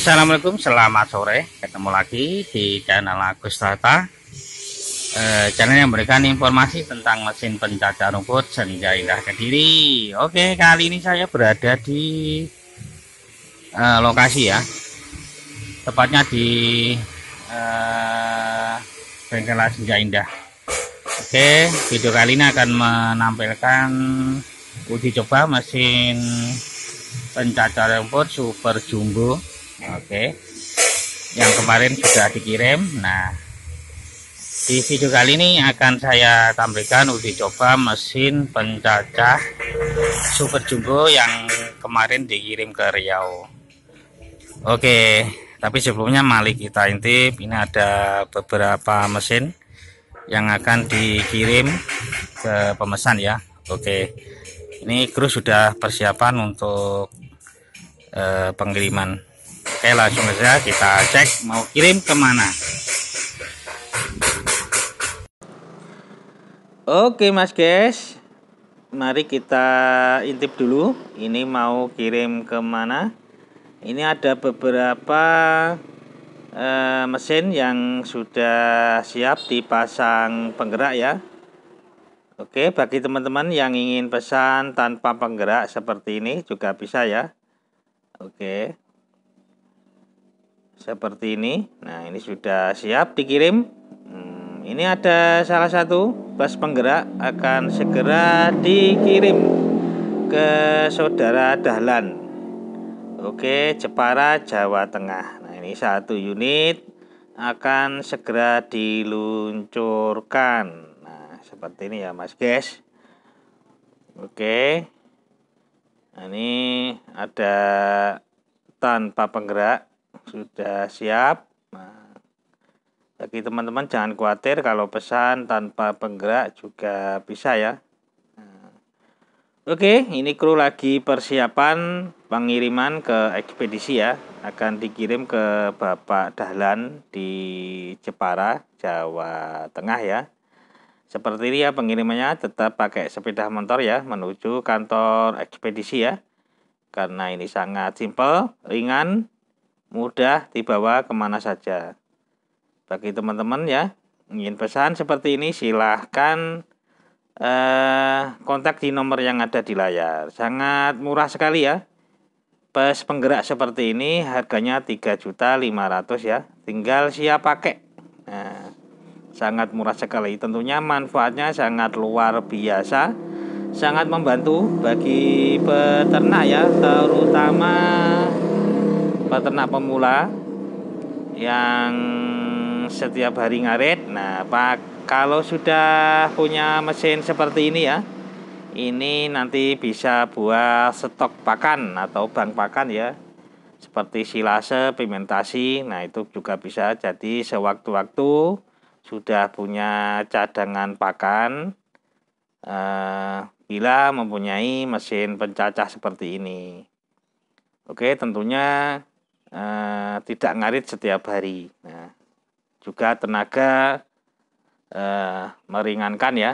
Assalamualaikum selamat sore ketemu lagi di channel Agus Tata E, channel yang memberikan informasi tentang mesin pencacah rumput senja indah kediri Oke kali ini saya berada di e, lokasi ya tepatnya di e, eh, bengkel senja indah Oke video kali ini akan menampilkan uji coba mesin pencacah rumput super jumbo oke yang kemarin sudah dikirim nah di video kali ini akan saya tampilkan uji coba mesin pencacah super jumbo yang kemarin dikirim ke Riau oke tapi sebelumnya mari kita intip ini ada beberapa mesin yang akan dikirim ke pemesan ya oke ini kru sudah persiapan untuk eh, pengiriman Oke langsung saja kita cek mau kirim kemana Oke mas guys Mari kita intip dulu Ini mau kirim kemana Ini ada beberapa eh, mesin yang sudah siap dipasang penggerak ya Oke, bagi teman-teman yang ingin pesan tanpa penggerak seperti ini juga bisa ya. Oke seperti ini nah ini sudah siap dikirim hmm, ini ada salah satu bus penggerak akan segera dikirim ke saudara Dahlan Oke Jepara Jawa Tengah nah ini satu unit akan segera diluncurkan nah seperti ini ya mas guys Oke nah, ini ada tanpa penggerak sudah siap? Nah, bagi teman-teman jangan khawatir kalau pesan tanpa penggerak juga bisa ya. Nah, oke, ini kru lagi persiapan pengiriman ke ekspedisi ya. Akan dikirim ke Bapak Dahlan di Jepara, Jawa Tengah ya. Seperti ini ya pengirimannya tetap pakai sepeda motor ya menuju kantor ekspedisi ya. Karena ini sangat simpel, ringan, mudah dibawa kemana saja. Bagi teman-teman ya, ingin pesan seperti ini silahkan eh, kontak di nomor yang ada di layar. Sangat murah sekali ya. Pes penggerak seperti ini harganya 3.500 ya. Tinggal siap pakai. Nah, sangat murah sekali. Tentunya manfaatnya sangat luar biasa. Sangat membantu bagi peternak ya, terutama peternak pemula yang setiap hari ngaret, Nah, Pak, kalau sudah punya mesin seperti ini ya, ini nanti bisa buat stok pakan atau bank pakan ya. Seperti silase, pimentasi, nah itu juga bisa jadi sewaktu-waktu sudah punya cadangan pakan eh, bila mempunyai mesin pencacah seperti ini. Oke, tentunya eh, tidak ngarit setiap hari. Nah, juga tenaga eh, meringankan ya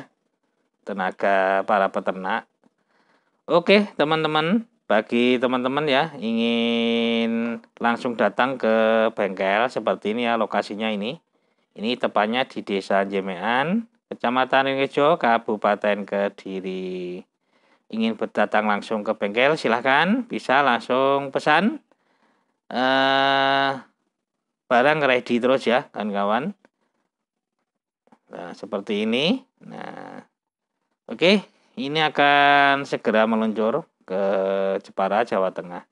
tenaga para peternak. Oke, teman-teman, bagi teman-teman ya ingin langsung datang ke bengkel seperti ini ya lokasinya ini. Ini tepatnya di Desa Jemean, Kecamatan Ringejo, Kabupaten Kediri. Ingin berdatang langsung ke bengkel silahkan bisa langsung pesan uh, barang ready terus ya kawan-kawan nah seperti ini nah oke okay. ini akan segera meluncur ke Jepara Jawa Tengah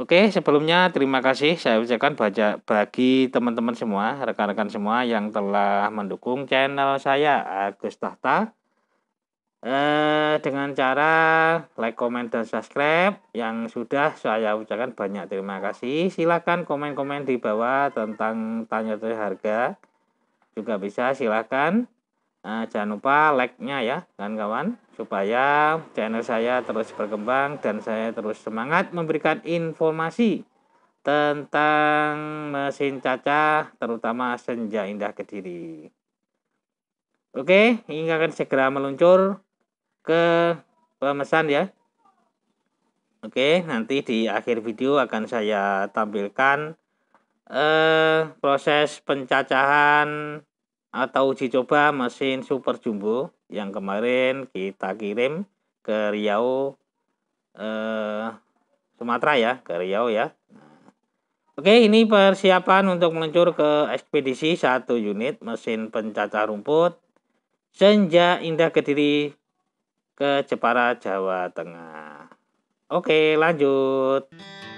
Oke, sebelumnya terima kasih saya ucapkan baca bagi teman-teman semua, rekan-rekan semua yang telah mendukung channel saya Agus Tahta eh, dengan cara like, comment, dan subscribe yang sudah saya ucapkan banyak terima kasih. Silakan komen-komen di bawah tentang tanya tanya harga juga bisa silakan. Eh, jangan lupa like-nya ya kawan-kawan supaya channel saya terus berkembang dan saya terus semangat memberikan informasi tentang mesin caca terutama Senja Indah Kediri. Oke, ini akan segera meluncur ke pemesan ya. Oke, nanti di akhir video akan saya tampilkan eh, proses pencacahan atau uji coba mesin super jumbo yang kemarin kita kirim ke Riau, eh, Sumatera ya, ke Riau ya. Oke, ini persiapan untuk meluncur ke ekspedisi satu unit mesin pencacah rumput Senja Indah Kediri ke Jepara, Jawa Tengah. Oke, lanjut.